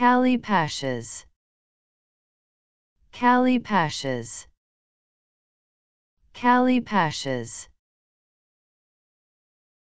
Kali Pashas Kali Pashas Kali Pashas